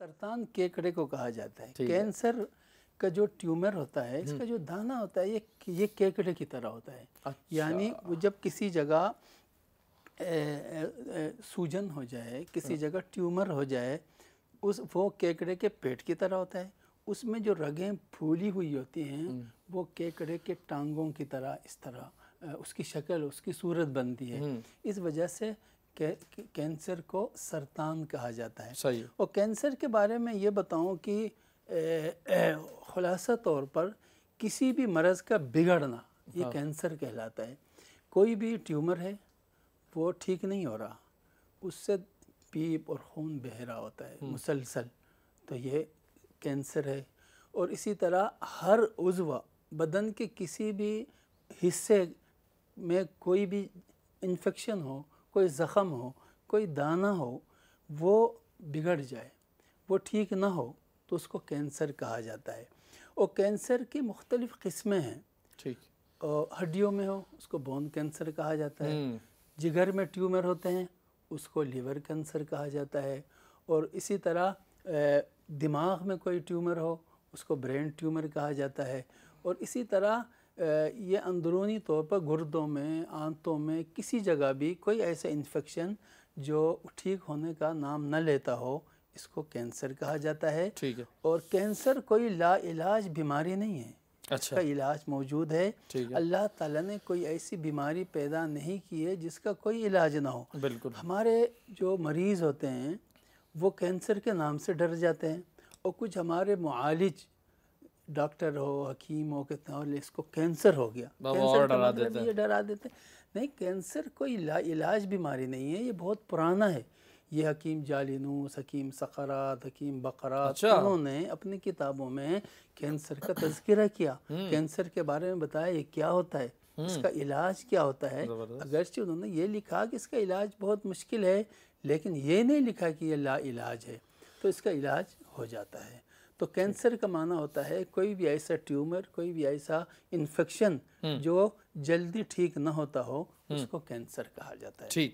सरतान केकड़े को कहा जाता है कैंसर का जो ट्यूमर होता है इसका हम्म। जो दाना होता है ये ये केकड़े की तरह होता है अच्छा। यानी वो जब किसी जगह सूजन हो जाए किसी हाँ। जगह ट्यूमर हो जाए उस वो केकड़े के पेट की तरह होता है उसमें जो रगें फूली हुई होती हैं हम्म। वो केकड़े के टांगों की तरह इस तरह उसकी शक्ल उसकी सूरत बनती है हम्म। इस वजह से कैंसर को सरतान कहा जाता है सही और कैंसर के बारे में ये बताऊं कि खुलासा तौर पर किसी भी मरज़ का बिगड़ना ये हाँ। कैंसर कहलाता है कोई भी ट्यूमर है वो ठीक नहीं हो रहा उससे पीप और खून बहरा होता है हम्म। मुसलसल तो ये कैंसर है और इसी तरह हर उजवा बदन के किसी भी हिस्से में कोई भी इन्फेक्शन हो कोई ज़ख़म हो कोई दाना हो वो बिगड़ जाए वो ठीक ना हो तो उसको कैंसर कहा जाता है और कैंसर की मुख्तलिफ़ किस्में हैं ठीक हड्डियों में हो उसको बोन कैंसर कहा जाता है हम्म। जिगर में ट्यूमर होते हैं उसको लीवर कैंसर कहा जाता है और इसी तरह दिमाग में कोई ट्यूमर हो उसको ब्रेन ट्यूमर कहा जाता है और इसी तरह ये अंदरूनी तौर पर गुर्दों में आंतों में किसी जगह भी कोई ऐसा इन्फेक्शन जो ठीक होने का नाम न लेता हो इसको कैंसर कहा जाता है ठीक है और कैंसर कोई ला इलाज बीमारी नहीं है अच्छा इसका इलाज मौजूद है अल्लाह ताला ने कोई ऐसी बीमारी पैदा नहीं की है जिसका कोई इलाज ना हो बिल्कुल हमारे जो मरीज़ होते हैं वो कैंसर के नाम से डर जाते हैं और कुछ हमारे मालिज डॉक्टर हो हकीम हो कितना हो इसको कैंसर हो गया कैंसर तो डरा मतलब देते हैं ये डरा देते हैं नहीं कैंसर कोई इला, इलाज बीमारी नहीं है ये बहुत पुराना है ये हकीम जालिनूस हकीम सकरात हकीम बकरात अच्छा। उन्होंने अपनी किताबों में कैंसर का तस्करा किया हम्म। कैंसर के बारे में बताया ये क्या होता है हम्म। इसका इलाज क्या होता है अगरचे उन्होंने ये लिखा कि इसका इलाज बहुत मुश्किल है लेकिन ये नहीं लिखा कि ये ला इलाज है तो इसका इलाज हो जाता है तो कैंसर का माना होता है कोई भी ऐसा ट्यूमर कोई भी ऐसा इन्फेक्शन हम्म। जो जल्दी ठीक ना होता हो हम्म। उसको कैंसर कहा जाता है ठीक